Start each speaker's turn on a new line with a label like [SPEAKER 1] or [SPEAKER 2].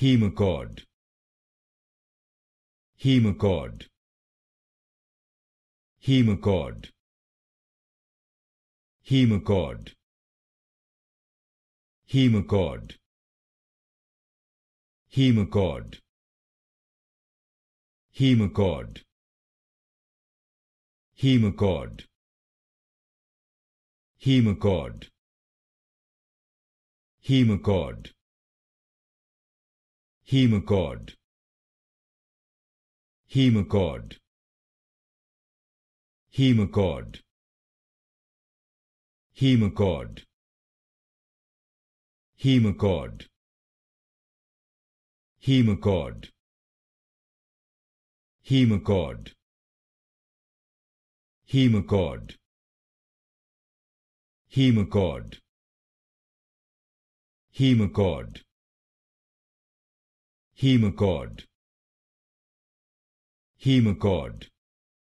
[SPEAKER 1] Him Him Him Him Him god. god. god. god. Hemacod Hemacod Hemacod god. Him Hemacod Hemacod Hemacod Hemacod god. Him Him Him Him Him god. god. god. god. Hemagod Hemagod Hemagod god. Him Hemagod Hemagod Hemagod Hemagod god. Hemagod. Hemagod.